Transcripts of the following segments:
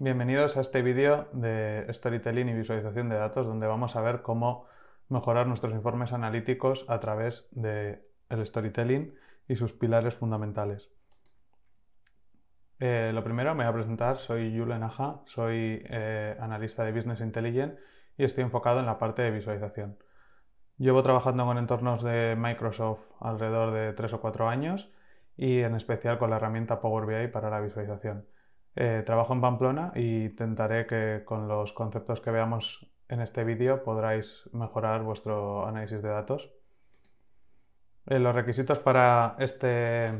Bienvenidos a este vídeo de Storytelling y visualización de datos donde vamos a ver cómo mejorar nuestros informes analíticos a través del el Storytelling y sus pilares fundamentales. Eh, lo primero me voy a presentar, soy Yulen Aja, soy eh, analista de Business Intelligence y estoy enfocado en la parte de visualización. Llevo trabajando con entornos de Microsoft alrededor de 3 o 4 años y en especial con la herramienta Power BI para la visualización. Eh, trabajo en Pamplona y intentaré que con los conceptos que veamos en este vídeo podráis mejorar vuestro análisis de datos. Eh, los requisitos para este,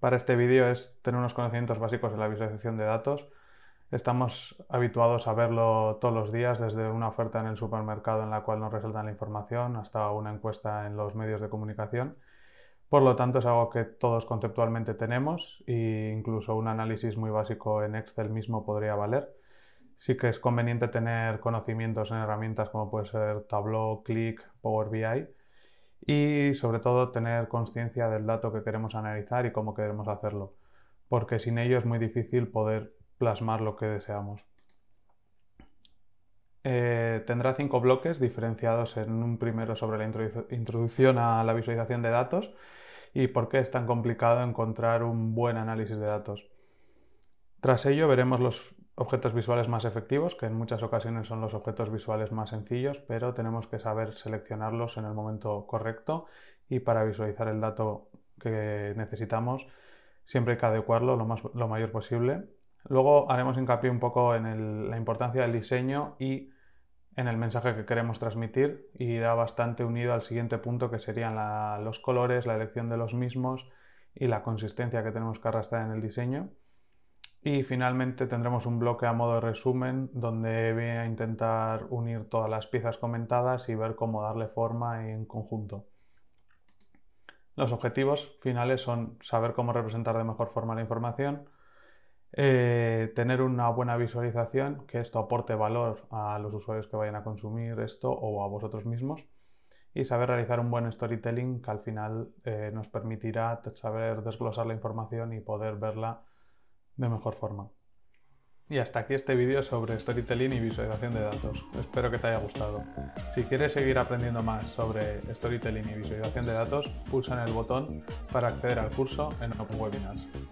para este vídeo es tener unos conocimientos básicos en la visualización de datos. Estamos habituados a verlo todos los días, desde una oferta en el supermercado en la cual nos resaltan la información hasta una encuesta en los medios de comunicación. Por lo tanto, es algo que todos conceptualmente tenemos e incluso un análisis muy básico en Excel mismo podría valer. Sí que es conveniente tener conocimientos en herramientas como puede ser Tableau, Click, Power BI y sobre todo tener conciencia del dato que queremos analizar y cómo queremos hacerlo, porque sin ello es muy difícil poder plasmar lo que deseamos. Eh, tendrá cinco bloques diferenciados en un primero sobre la introducción a la visualización de datos y por qué es tan complicado encontrar un buen análisis de datos. Tras ello veremos los objetos visuales más efectivos, que en muchas ocasiones son los objetos visuales más sencillos, pero tenemos que saber seleccionarlos en el momento correcto y para visualizar el dato que necesitamos siempre hay que adecuarlo lo, más, lo mayor posible. Luego haremos hincapié un poco en la importancia del diseño y en el mensaje que queremos transmitir y da bastante unido al siguiente punto que serían los colores, la elección de los mismos y la consistencia que tenemos que arrastrar en el diseño. Y finalmente tendremos un bloque a modo de resumen donde voy a intentar unir todas las piezas comentadas y ver cómo darle forma en conjunto. Los objetivos finales son saber cómo representar de mejor forma la información, eh, tener una buena visualización, que esto aporte valor a los usuarios que vayan a consumir esto o a vosotros mismos y saber realizar un buen storytelling que al final eh, nos permitirá saber desglosar la información y poder verla de mejor forma. Y hasta aquí este vídeo sobre storytelling y visualización de datos. Espero que te haya gustado. Si quieres seguir aprendiendo más sobre storytelling y visualización de datos, pulsa en el botón para acceder al curso en Webinars.